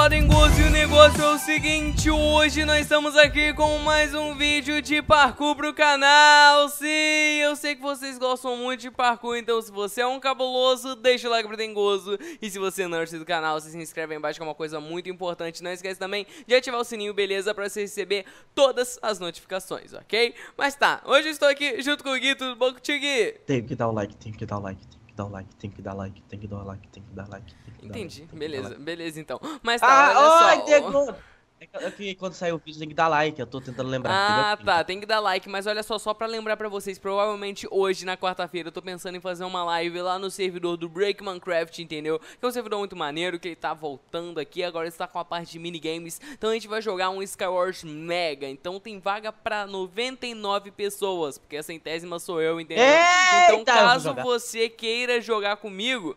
Farengoso e o negócio é o seguinte, hoje nós estamos aqui com mais um vídeo de parkour pro canal Sim, eu sei que vocês gostam muito de parkour, então se você é um cabuloso, deixa o like pretengoso E se você não é do canal, se inscreve aí embaixo que é uma coisa muito importante Não esquece também de ativar o sininho, beleza? Pra você receber todas as notificações, ok? Mas tá, hoje eu estou aqui junto com o Gui, tudo bom contigo, Tem que dar o like, tem que dar o like, tem dar o like, tem que dar like, tem que dar like, tem que dar like. Entendi, beleza, beleza então. Mas tá, ah, olha oh, só. É, é que quando sair o vídeo tem que dar like, eu tô tentando lembrar. Ah, entendeu? tá, tem que dar like, mas olha só, só pra lembrar pra vocês, provavelmente hoje, na quarta-feira, eu tô pensando em fazer uma live lá no servidor do Break Minecraft, entendeu? Que é um servidor muito maneiro, que ele tá voltando aqui, agora ele com a parte de minigames, então a gente vai jogar um Skywars Mega, então tem vaga pra 99 pessoas, porque a centésima sou eu, entendeu? Eita, então caso você queira jogar comigo,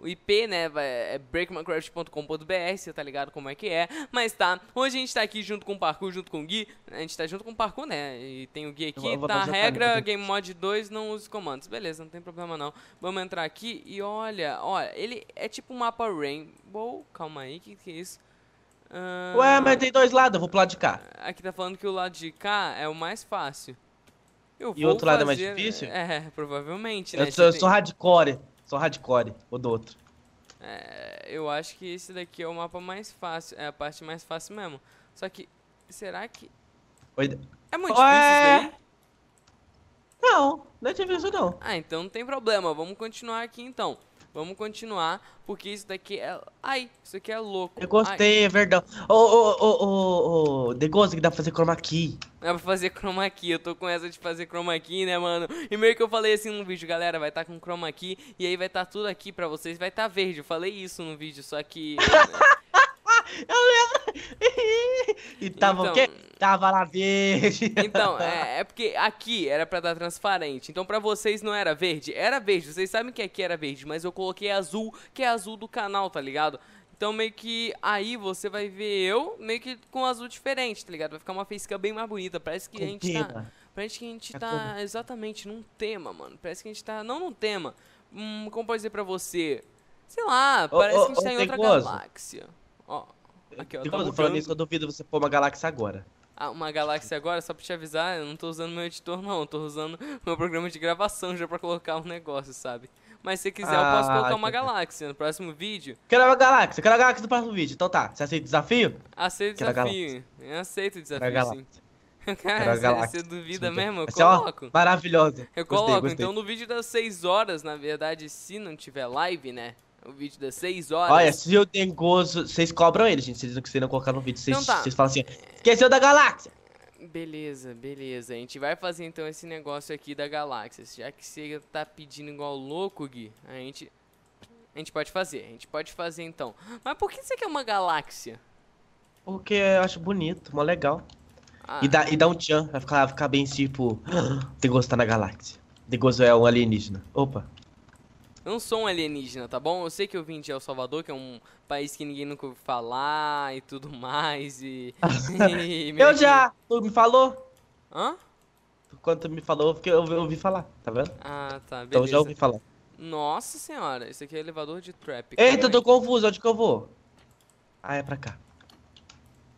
o IP, né, é breakminecraft.com.br, você tá ligado como é que é, mas tá, hoje a gente tá aqui junto com o Parkour, junto com o Gui, a gente tá junto com o Parkour, né, e tem o Gui aqui, tá a regra, tá a Game Mod 2, não use comandos, beleza, não tem problema não, vamos entrar aqui e olha, olha, ele é tipo um mapa Rainbow, calma aí, que que é isso? Ué, mas tem dois lados, eu vou pro lado de cá. Aqui tá falando que o lado de cá é o mais fácil. Eu e o outro fazer... lado é mais difícil? É, provavelmente, né? Eu sou, eu sou hardcore. Só hardcore ou do outro. É, eu acho que esse daqui é o mapa mais fácil, é a parte mais fácil mesmo. Só que, será que... Oi. É muito difícil isso daí? Não, não é difícil não. Ah, então não tem problema, vamos continuar aqui então. Vamos continuar, porque isso daqui é. Ai, isso aqui é louco. Eu gostei, Ai. é verdade. Ô, ô, ô, ô, ô, The Ghost, que dá pra fazer chroma key. Dá pra fazer chroma key, eu tô com essa de fazer chroma key, né, mano? E meio que eu falei assim no vídeo, galera, vai tá com chroma key, e aí vai tá tudo aqui pra vocês, vai tá verde. Eu falei isso no vídeo, só que. eu lembro. e tava então, o quê? Então. Tava lá verde. Então, é, é porque aqui era para dar transparente. Então, para vocês não era verde. Era verde, vocês sabem que aqui era verde, mas eu coloquei azul, que é azul do canal, tá ligado? Então, meio que aí você vai ver eu meio que com azul diferente, tá ligado? Vai ficar uma física bem mais bonita. Parece que a gente tá. Parece que a gente é tá exatamente num tema, mano. Parece que a gente tá. Não num tema. Hum, como pode dizer pra você? Sei lá, parece que a gente tá em outra galáxia. Ó. Aqui, ó, tá falando isso, eu duvido você pôr uma galáxia agora. Ah, uma galáxia agora, só pra te avisar, eu não tô usando meu editor não, eu tô usando meu programa de gravação já pra colocar um negócio, sabe? Mas se quiser, ah, eu posso ah, colocar uma galáxia no próximo vídeo. Quero uma galáxia, quero a galáxia no próximo vídeo. Então tá, você aceita o desafio? Aceito o desafio. Eu aceito o desafio, quero sim. Cara, você, você duvida mesmo? Eu Essa coloco. É maravilhosa. Eu gostei, coloco. Gostei. Então no vídeo das 6 horas, na verdade, se não tiver live, né? O vídeo das 6 horas. Olha, se eu tenho gozo, vocês cobram ele, gente. Vocês não quiserem colocar no vídeo. Vocês, então tá. falam assim: esqueceu da galáxia! Beleza, beleza. A gente vai fazer então esse negócio aqui da galáxia. Já que você tá pedindo igual louco, Gui, a gente. A gente pode fazer, a gente pode fazer então. Mas por que você quer uma galáxia? Porque eu acho bonito, mó legal. Ah. E, dá, e dá um tchan, vai ficar, vai ficar bem tipo. Tem gosto tá na galáxia. Tem gozo é um alienígena. Opa. Eu não sou um alienígena, tá bom? Eu sei que eu vim de El Salvador, que é um país que ninguém nunca ouviu falar e tudo mais. E. e eu já! Tu me falou? Hã? Quando tu me falou, porque eu, eu ouvi falar, tá vendo? Ah, tá. Beleza. Então eu já ouvi falar. Nossa senhora, isso aqui é elevador de trap. Eita, eu tô confuso, onde que eu vou? Ah, é pra cá.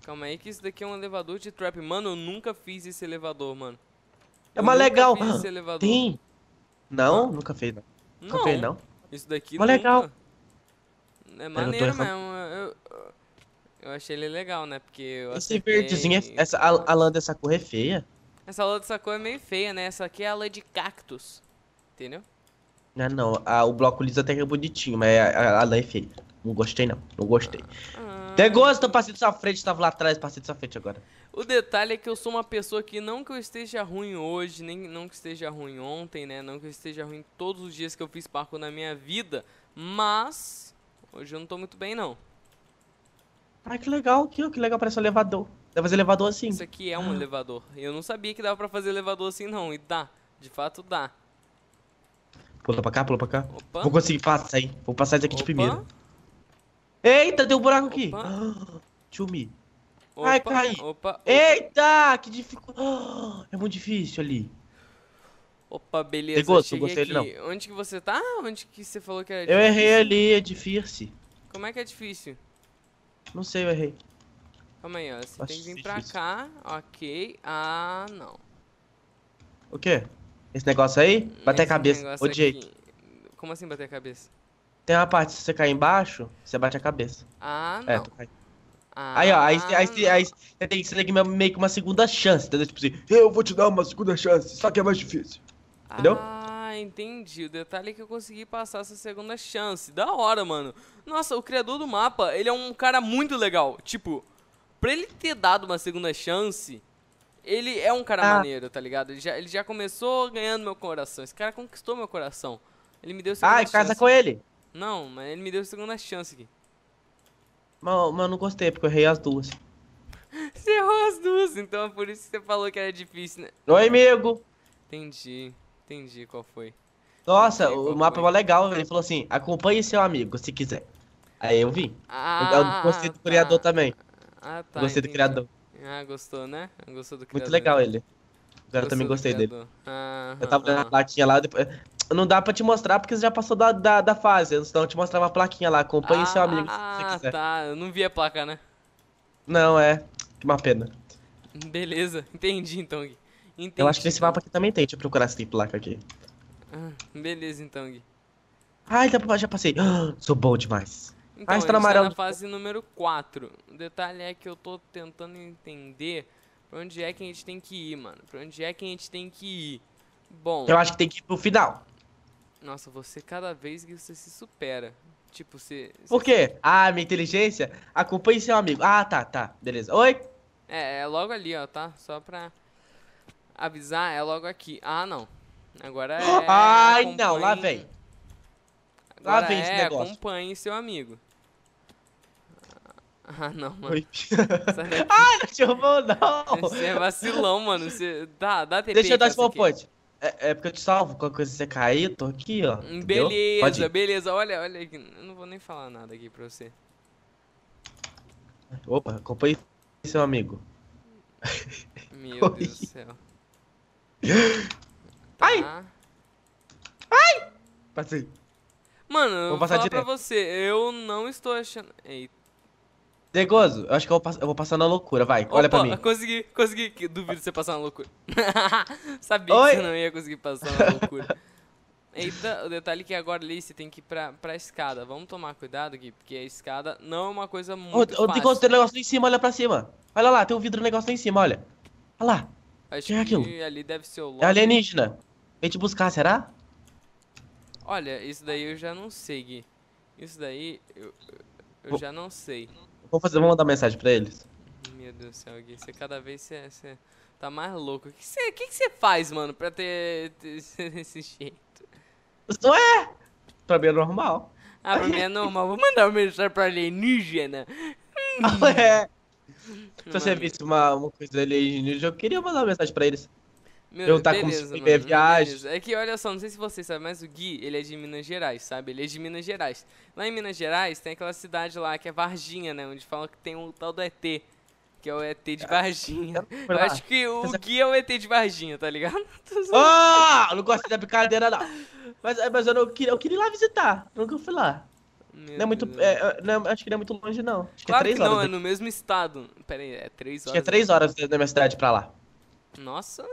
Calma aí que isso daqui é um elevador de trap. Mano, eu nunca fiz esse elevador, mano. É mais legal. Fiz esse elevador. Tem. Não, ah. nunca fiz, não. Nunca fez, não. Isso daqui Mas legal. É maneiro mesmo. Eu, eu achei ele legal, né? Porque eu Esse verdezinho, é... essa, a, a lã dessa cor é feia. Essa lã dessa cor é meio feia, né? Essa aqui é a lã de cactus. Entendeu? Não, é não. A, o bloco liso até que é bonitinho, mas é, a, a, lã é feia. Não gostei, não. Não gostei. Ah. Até gosta, passei de sua frente. Tava lá atrás, passei de sua frente agora. O detalhe é que eu sou uma pessoa que não que eu esteja ruim hoje, nem não que esteja ruim ontem, né? Não que eu esteja ruim todos os dias que eu fiz parkour na minha vida, mas hoje eu não tô muito bem não. Ah, que legal aqui, que legal, parece um elevador. Dá pra fazer elevador assim. Isso aqui é um ah. elevador. Eu não sabia que dava pra fazer elevador assim não, e dá. De fato dá. Pula pra cá, pula pra cá. Opa. Vou conseguir passar, hein? Vou passar isso aqui Opa. de primeira. Eita, deu um buraco aqui. Ah, tchumi. Opa, Ai, cai. Opa, opa. Eita, que difícil. Oh, é muito difícil ali. Opa, beleza. Pegou, eu gostei aqui. não. Onde que você tá? Onde que você falou que era difícil? Eu errei ali, é difícil. Como é que é difícil? Não sei, eu errei. Calma aí, ó. Você Acho tem que vir difícil. pra cá. Ok. Ah, não. O quê? Esse negócio aí? Bater a cabeça. O Jake. Como assim bater a cabeça? Tem uma parte, se você cair embaixo, você bate a cabeça. Ah, é, não. É, ah. Aí, ó, aí, aí, ah. aí, aí você, tem, você tem que meio que uma segunda chance, entendeu? Tipo assim, eu vou te dar uma segunda chance, só que é mais difícil. Entendeu? Ah, entendi. O detalhe é que eu consegui passar essa segunda chance. Da hora, mano. Nossa, o criador do mapa, ele é um cara muito legal. Tipo, pra ele ter dado uma segunda chance, ele é um cara ah. maneiro, tá ligado? Ele já, ele já começou ganhando meu coração. Esse cara conquistou meu coração. Ele me deu segunda ah, chance. Ah, casa com ele. Não, mas ele me deu segunda chance aqui. Mas, mas eu não gostei, porque eu errei as duas. Você errou as duas, então é por isso que você falou que era difícil, né? Oi, amigo! Entendi, entendi qual foi. Nossa, o mapa foi. é legal, ele falou assim, acompanhe seu amigo, se quiser. Aí eu vim. Ah, eu gostei do tá. criador também. Ah, tá. Gostei entendi. do criador. Ah, gostou, né? Gostou do criador. Muito legal ele. Agora eu também gostei dele. Ah, eu tava ah, olhando latinha lá, depois não dá pra te mostrar porque você já passou da, da, da fase. Senão eu te mostrava a plaquinha lá. Acompanhe ah, seu amigo. Ah, tá. Eu não vi a placa, né? Não, é. Que uma pena. Beleza. Entendi então, Gui. Entendi, eu acho que nesse mapa aqui também tem. Deixa eu procurar se tem placa aqui. Ah, beleza então, Gui. Ai, já passei. Ah, sou bom demais. Então, ah, tá está amarelo. na fase número 4. O detalhe é que eu tô tentando entender pra onde é que a gente tem que ir, mano. Pra onde é que a gente tem que ir. Bom. Eu acho que tem que ir pro final. Nossa, você cada vez que você se supera. Tipo, você. Por quê? Ah, minha inteligência? Acompanhe é seu amigo. Ah, tá, tá. Beleza. Oi? É, é logo ali, ó, tá? Só pra avisar, é logo aqui. Ah, não. Agora é. Ai, acompanhe... não, lá vem. Agora lá vem é, esse negócio. Acompanhe seu amigo. Ah, ah não, mano. Oi. ah, não te não. Você é vacilão, mano. Você... Dá, dá TP. Deixa eu dar spawn point. É, é, porque eu te salvo, qualquer coisa você cair, tô aqui, ó. Beleza, beleza. Olha, olha aqui. Eu não vou nem falar nada aqui pra você. Opa, acompanhe seu amigo. Meu Oi. Deus do céu. Tá. Ai! Ai! Passei. Mano, vou, vou falar direto. pra você, eu não estou achando... Eita. Negoso, eu acho que eu vou, eu vou, passar na loucura, vai, Opa, olha pra mim. Consegui, consegui, duvido você passar na loucura. Sabia Oi? que você não ia conseguir passar na loucura. Eita, o detalhe é que agora ali você tem que ir pra, pra escada. Vamos tomar cuidado aqui, porque a escada não é uma coisa muito. Ô, fácil. tem um negócio lá em cima, olha pra cima. Olha lá, tem um vidro negócio lá em cima, olha. Olha lá. Acho que, é aquilo? ali deve ser o É alienígena. Vem te buscar, será? Olha, isso daí eu já não sei, Gui. Isso daí eu, eu já não sei. Vou, fazer, vou mandar mensagem pra eles. Meu Deus do céu, Gui, você cada vez você, tá mais louco. O que você, que você faz, mano, pra ter, ter jeito? Ué! é! Pra mim é normal. Ah, pra mim é normal. Vou mandar uma mensagem pra alienígena. É. Hum. É. Se você visse uma, uma coisa alienígena, eu queria mandar uma mensagem pra eles. Meu, eu tá beleza, com mano, viagem. Beleza. É que olha só, não sei se você sabe, mas o Gui, ele é de Minas Gerais, sabe? Ele é de Minas Gerais. Lá em Minas Gerais tem aquela cidade lá que é Varginha, né? Onde fala que tem um tal do ET. Que é o ET de ah, Varginha. Eu acho que o Gui é o ET de Varginha, tá ligado? Ah! oh, não gosto da brincadeira, não. Mas, é, mas eu, não, eu, queria, eu queria ir lá visitar. Nunca fui lá. não é muito. É, é, não é, acho que não é muito longe, não. Acho claro que é três que horas. Não, é no mesmo estado. Pera aí, é três horas. Acho que é três horas da minha cidade pra lá. Nossa.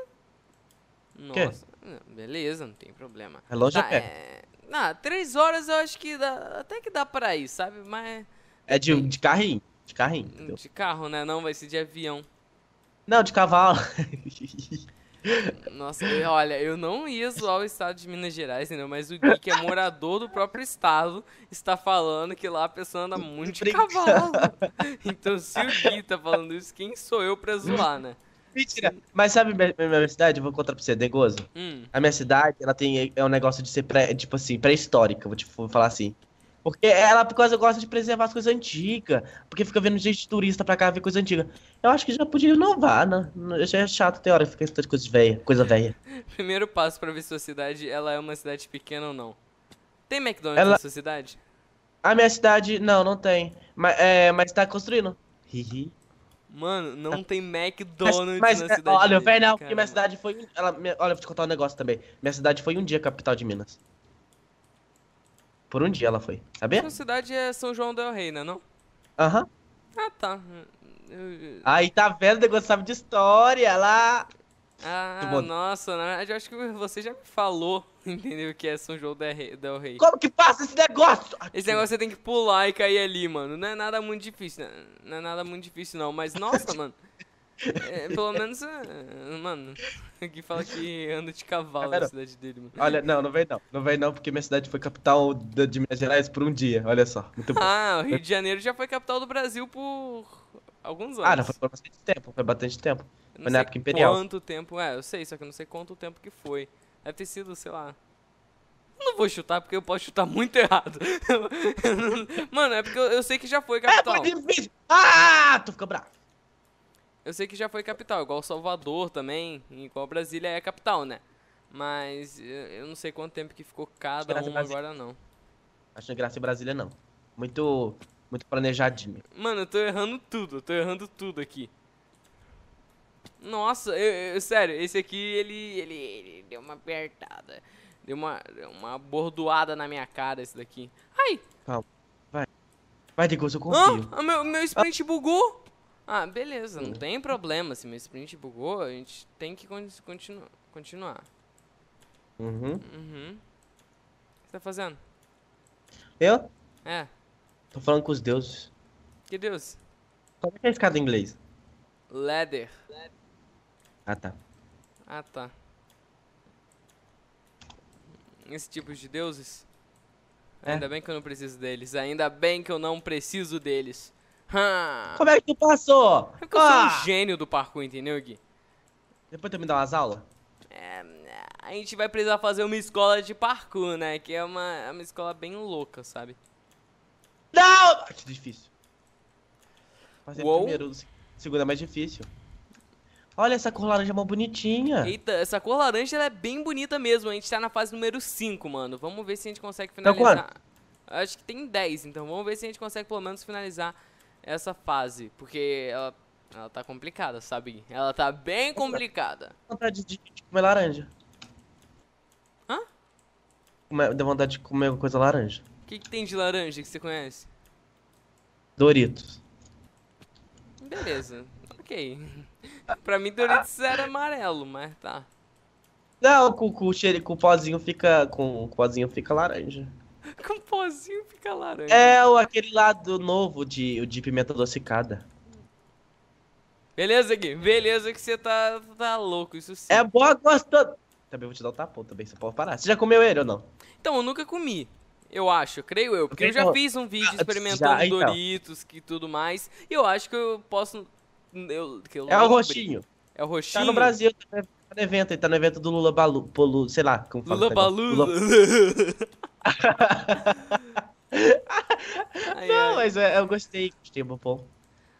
Nossa, beleza, não tem problema. Tá, é longe tá, é... Ah, três horas eu acho que dá, até que dá pra ir, sabe? Mas... É de, de carrinho, de carrinho. Entendeu? De carro, né? Não, vai ser de avião. Não, de cavalo. Nossa, olha, eu não ia zoar o estado de Minas Gerais, entendeu? Mas o Gui, que é morador do próprio estado, está falando que lá a pessoa anda muito de cavalo. Então, se o Gui tá falando isso, quem sou eu pra zoar, né? Mentira. Mas sabe minha, minha cidade? Eu vou contar pra você, Dengoso. Hum. A minha cidade, ela tem. É um negócio de ser pré, tipo assim, pré-histórica, vou, tipo, vou falar assim. Porque ela, por causa, gosta de preservar as coisas antigas. Porque fica vendo gente turista pra cá ver coisa antiga. Eu acho que já podia inovar, né? Já é chato ter hora que fica esse coisa velha. Coisa velha. Primeiro passo pra ver se sua cidade ela é uma cidade pequena ou não. Tem McDonald's ela... na sua cidade? A minha cidade, não, não tem. Mas, é, mas tá construindo. Hihi. Mano, não tem McDonald's mas, mas, na é, cidade. Olha, velho, não, porque minha cidade foi. Ela, minha, olha, vou te contar um negócio também. Minha cidade foi um dia capital de Minas. Por um dia ela foi, sabia? Sua cidade é São João del Rei, né? Não? Aham. Ah, tá. Eu... Aí tá vendo, o negócio sabe de história lá. Ah, tipo, nossa, na verdade eu acho que você já me falou, entendeu, que é São João del Rei. Como que passa esse negócio? Aqui. Esse negócio você tem que pular e cair ali, mano. Não é nada muito difícil, né? não é nada muito difícil não, mas nossa, mano. É, é pelo menos, é, mano, que fala que anda de cavalo Cara, na cidade dele, mano. Olha, não, não vem não. Não vem não, porque minha cidade foi capital de Minas Gerais por um dia, olha só. ah, o Rio de Janeiro já foi capital do Brasil por alguns anos. Ah, não, foi por bastante tempo, foi bastante tempo. Eu na época imperial. Quanto tempo, é, eu sei, só que eu não sei quanto tempo que foi. Deve ter sido, sei lá. Não vou chutar porque eu posso chutar muito errado. Mano, é porque eu, eu, sei que já foi capital. É, foi Ah, tu fica bravo. Eu sei que já foi capital, igual Salvador também, igual Brasília é capital, né? Mas eh, eu não sei quanto tempo que ficou cada um agora, não. Acho que é graça em Brasília, não. Muito, muito planejadinho. Mano, eu tô errando tudo, eu tô errando tudo aqui. Nossa, eu, eu, sério, esse aqui ele, ele, ele deu uma apertada. Deu uma, uma bordoada na minha cara esse daqui. Ai! Calma, vai. Vai, Degus, eu confio. Ah, meu, meu sprint ah. bugou? Ah, beleza, não é. tem problema. Se meu sprint bugou, a gente tem que continu continuar. Uhum. Uhum. O que você tá fazendo? Eu? É. Tô falando com os deuses. Que deus? Como é que é a escada em inglês? Ladder. Ladder. Ah, tá. Ah, tá. Esse tipo de deuses? É. Ainda bem que eu não preciso deles. Ainda bem que eu não preciso deles. Ha. Como é que tu passou? É ah. eu sou um ah! gênio do parkour, entendeu, Gui? Depois tu me dá umas aulas? É, a gente vai precisar fazer uma escola de parkour, né? Que é uma, é uma escola bem louca, sabe? Não! Que difícil. Fazer primeiro, segundo é mais difícil. Olha essa cor laranja é uma bonitinha. Eita, essa cor laranja é bem bonita mesmo. A gente tá na fase número 5, mano. Vamos ver se a gente consegue tá finalizar. Então, Acho que tem 10, então vamos ver se a gente consegue pelo menos finalizar essa fase. Porque ela, ela tá complicada, sabe? Ela tá bem complicada. vontade de comer laranja. Hã? Deu vontade de comer alguma coisa laranja. O que, que tem de laranja que você conhece? Doritos. Beleza ok. pra mim, Doritos ah. era amarelo, mas tá. Não, com, com, o cheiro, com o pozinho fica. Com o pozinho fica laranja. com o pozinho fica laranja. É, o, aquele lado novo de, de pimenta adocicada. Beleza, Gui. Beleza que você tá, tá louco, isso sim. É boa gostoso. Também vou te dar um tapão também, você pode parar. Você já comeu ele ou não? Então, eu nunca comi. Eu acho, creio eu, porque eu já fiz um vídeo ah, experimentando já, então. Doritos e tudo mais, e eu acho que eu posso eu, que eu é o roxinho. É o roxinho. Tá no Brasil, tá, tá no evento, ele tá no evento do Lula Balu, Polu, sei lá, como fala. Lula Balu. Lula... Não, mas eu, é, eu gostei, gostei, Bopom.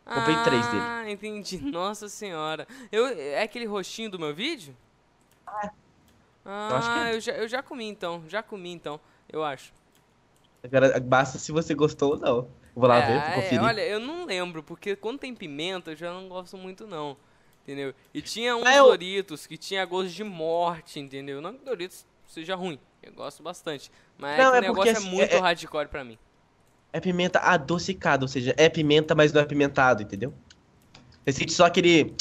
Comprei ah, três dele. Ah, entendi. Nossa senhora. Eu, é aquele roxinho do meu vídeo? Ah, ah é. eu, já, eu já comi então. Já comi então, eu acho. Agora basta se você gostou ou não. Vou lá é, ver, vou é, conferir. É, olha, eu não lembro, porque quando tem pimenta eu já não gosto muito, não. Entendeu? E tinha uns ah, eu... Doritos que tinha gosto de morte, entendeu? Não que Doritos seja ruim, eu gosto bastante. Mas não, é o negócio é assim, muito é-, é, hardcore pra mim. É pimenta adocicada, ou seja, é pimenta, mas não é pimentado, entendeu? Você sente só aquele.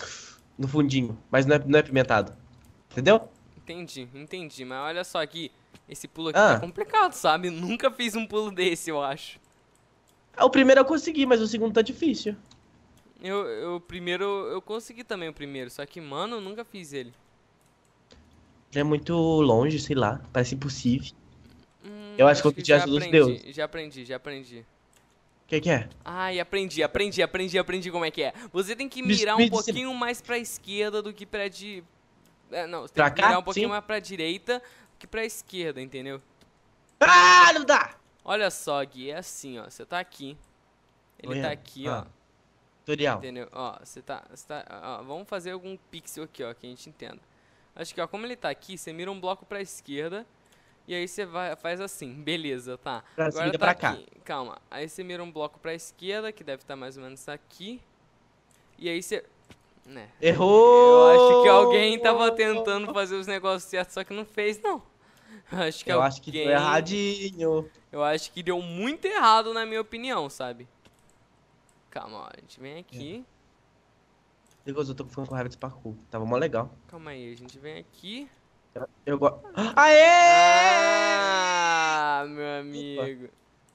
no fundinho, mas não é, não é pimentado. Entendeu? Entendi, entendi. Mas olha só aqui, esse pulo aqui ah. tá complicado, sabe? Nunca fiz um pulo desse, eu acho. É, o primeiro eu consegui, mas o segundo tá difícil. Eu, eu primeiro eu consegui também o primeiro, só que, mano, eu nunca fiz ele. É muito longe, sei lá, parece impossível. Hum, eu acho, acho que eu pedi ajuda dos deuses. Já aprendi, já aprendi. O que, que, é? Ai, aprendi, aprendi, aprendi, aprendi como é que é. Você tem que mirar um pouquinho mais pra esquerda do que pra de. É, não, você tem pra que cá? mirar um pouquinho Sim. mais pra direita do que pra esquerda, entendeu? Ah, não dá! Olha só, Gui, é assim, ó. Você tá aqui. Ele tá aqui, ah. ó. Tutorial. Entendeu? Ó, você tá. Cê tá ó, vamos fazer algum pixel aqui, ó, que a gente entenda. Acho que, ó, como ele tá aqui, você mira um bloco pra esquerda. E aí você vai, faz assim, beleza, tá. Pra Agora tá pra aqui. cá. Calma. Aí você mira um bloco pra esquerda, que deve estar tá mais ou menos aqui. E aí você. Né. Errou! Eu acho que alguém tava tentando fazer os negócios certos, só que não fez, não. acho que eu alguém... acho que deu erradinho. Eu acho que deu muito errado, na minha opinião, sabe? Calma, a gente vem aqui. Perigoso, é. eu tô com raiva de parkour. Tava mó legal. Calma aí, a gente vem aqui. Eu gosto. Aê! Ah, meu amigo.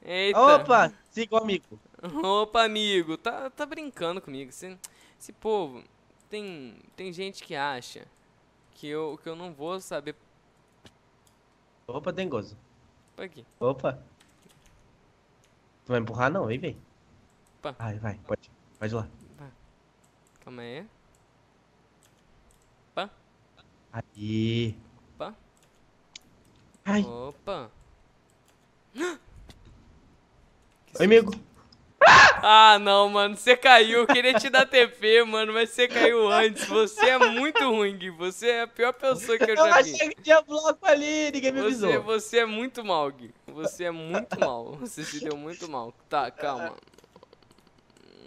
Eita. Opa, siga o amigo. Opa, amigo. Tá, tá brincando comigo. Esse, esse povo. Tem, tem gente que acha que eu, que eu não vou saber Opa, Dengoso. Aqui. Opa. Tu vai empurrar não, vem, vem. Opa. Vai, vai, pode. Pode lá. Vai. Calma aí. Opa. Aí. Opa. Ai. Opa. Oi, amigo. Ah, não, mano, você caiu. Eu queria te dar TP, mano, mas você caiu antes. Você é muito ruim, Gui. Você é a pior pessoa que eu, eu então já vi. Eu achei que tinha bloco ali, ninguém me você, avisou. Você é muito mal, Gui. Você é muito mal. Você se deu muito mal. Tá, calma.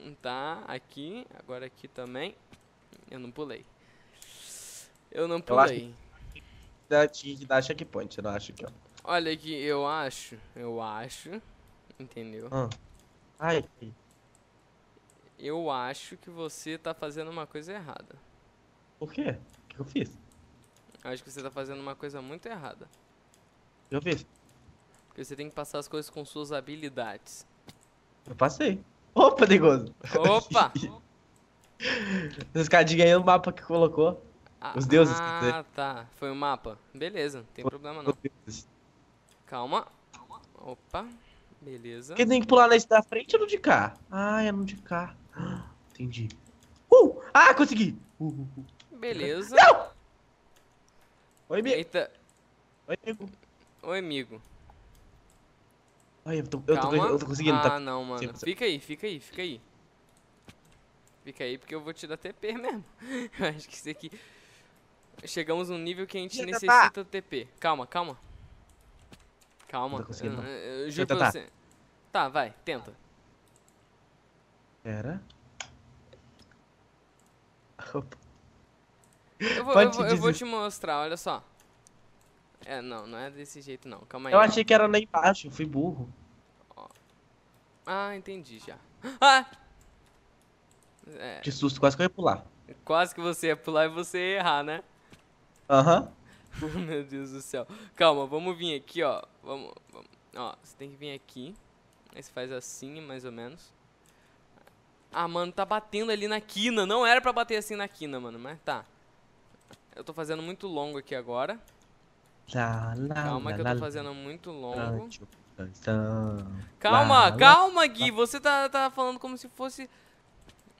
Hum, tá, aqui. Agora aqui também. Eu não pulei. Eu não pulei. Eu acho que dá checkpoint, eu acho que, ó. Olha aqui, eu acho, eu acho, entendeu? Ah. Ai, eu acho que você tá fazendo uma coisa errada. Por quê? O que eu fiz? Eu acho que você tá fazendo uma coisa muito errada. Eu fiz. Porque você tem que passar as coisas com suas habilidades. Eu passei. Opa, Negoso! Opa! Essa escadinha aí é o mapa que colocou. Ah, Os deuses. Ah, tá. Foi o um mapa. Beleza, não tem Foi problema não. Calma. Opa. Beleza. Porque tem que pular nesse da frente ou no de cá? Ah, é no de cá. Entendi. Uh! Ah, consegui! Uh, uh, uh. Beleza. Não! Oi, amigo. Eita. Oi, amigo. Oi, amigo. Ai, eu tô, eu tô, eu tô conseguindo. Tá? Ah, tá... não, mano. Sim, fica aí, fica aí, fica aí. Fica aí, porque eu vou te dar TP mesmo. eu acho que isso aqui... Chegamos num nível que a gente Eita, necessita tá. TP. Calma, calma. Calma. Não tô tá eh, eh, eu, eu, eu juro Eita, pra você. Tá, vai, tenta. Pera roupa. Eu vou, eu, vou, eu vou, te mostrar, olha só. É, não, não é desse jeito não, calma aí. Eu achei que era lá embaixo, fui burro. Ah, entendi já. Ah! É. De susto, quase que eu ia pular. Quase que você ia pular e você ia errar, né? Aham. Uh oh, -huh. Meu Deus do céu. Calma, vamos vir aqui, ó. Vamos, vamos. Ó, você tem que vir aqui. Aí você faz assim, mais ou menos. Ah, mano, tá batendo ali na quina. Não era pra bater assim na quina, mano, mas tá. Eu tô fazendo muito longo aqui agora. Lá, lá, calma lá, que eu tô fazendo muito longo. Calma, calma, Gui. Você tá, tá falando como se fosse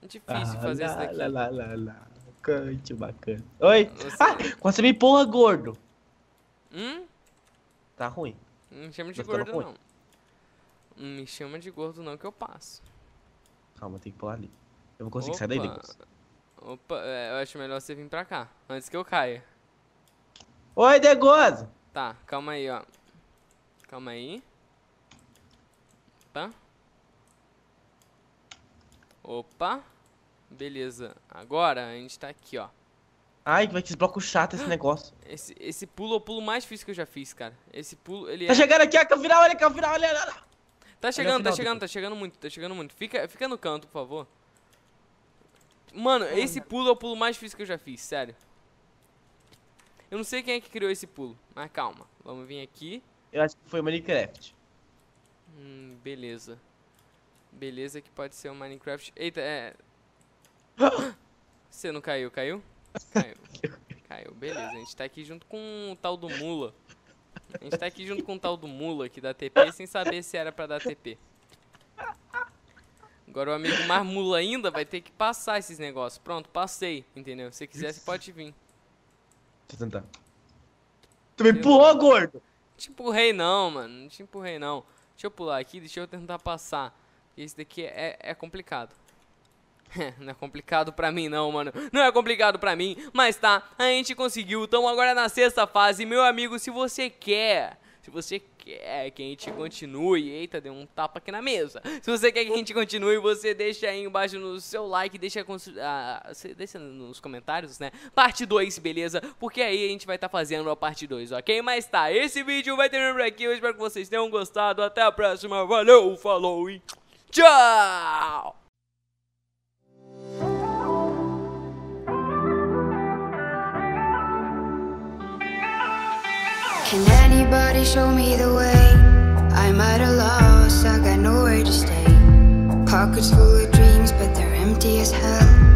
difícil ah, fazer isso daqui. Lá, lá, lá, lá. Cante bacana. Oi! Ah, quando você me empurra, gordo. Hum? Tá ruim. Não me chama de tá gordo, não. Não me chama de gordo, não, que eu passo. Calma, tem que pular ali. Eu vou conseguir sair daí, Douglas. Opa, é, eu acho melhor você vir pra cá, antes que eu caia. Oi, Degoso! Tá, calma aí, ó. Calma aí. Tá. Opa. Beleza. Agora a gente tá aqui, ó. Ai, como é que esse bloco chato esse ah, negócio. Esse, esse pulo é o pulo mais difícil que eu já fiz, cara. Esse pulo, ele tá é... Tá chegando aqui, ó, que eu virar, olha, que eu virar, olha, olha. Tá chegando, tá chegando, tá chegando muito, tá chegando muito. Fica, fica no canto, por favor. Mano, esse pulo é o pulo mais difícil que eu já fiz, sério. Eu não sei quem é que criou esse pulo, mas calma. Vamos vir aqui. Eu acho que foi o Minecraft. Hum, beleza. Beleza que pode ser o Minecraft. Eita, é... Você não caiu, caiu? Caiu. Caiu, beleza. A gente tá aqui junto com o tal do Mula. A gente tá aqui junto com o tal do Mula que dá TP sem saber se era pra dar TP. Agora o amigo mais mula ainda vai ter que passar esses negócios. Pronto, passei, entendeu? Se quiser, você pode vir. Deixa eu tentar. Tu me empurrou, gordo! Não te empurrei não, mano. Não te empurrei não. Deixa eu pular aqui, deixa eu tentar passar. Esse daqui é, é complicado. não é complicado para mim não, mano. Não é complicado para mim, mas tá, a gente conseguiu. Então agora na sexta fase, meu amigo, se você quer, se você quer que a gente continue, eita, deu um tapa aqui na mesa. Se você quer que a gente continue, você deixa aí embaixo no seu like, deixa, ah, deixa nos comentários, né? Parte 2, beleza? Porque aí a gente vai estar tá fazendo a parte 2, ok? Mas tá, esse vídeo vai terminar por aqui. Eu espero que vocês tenham gostado. Até a próxima. Valeu, falou e tchau! Can anybody show me the way? I'm at a loss, I got nowhere to stay Pockets full of dreams, but they're empty as hell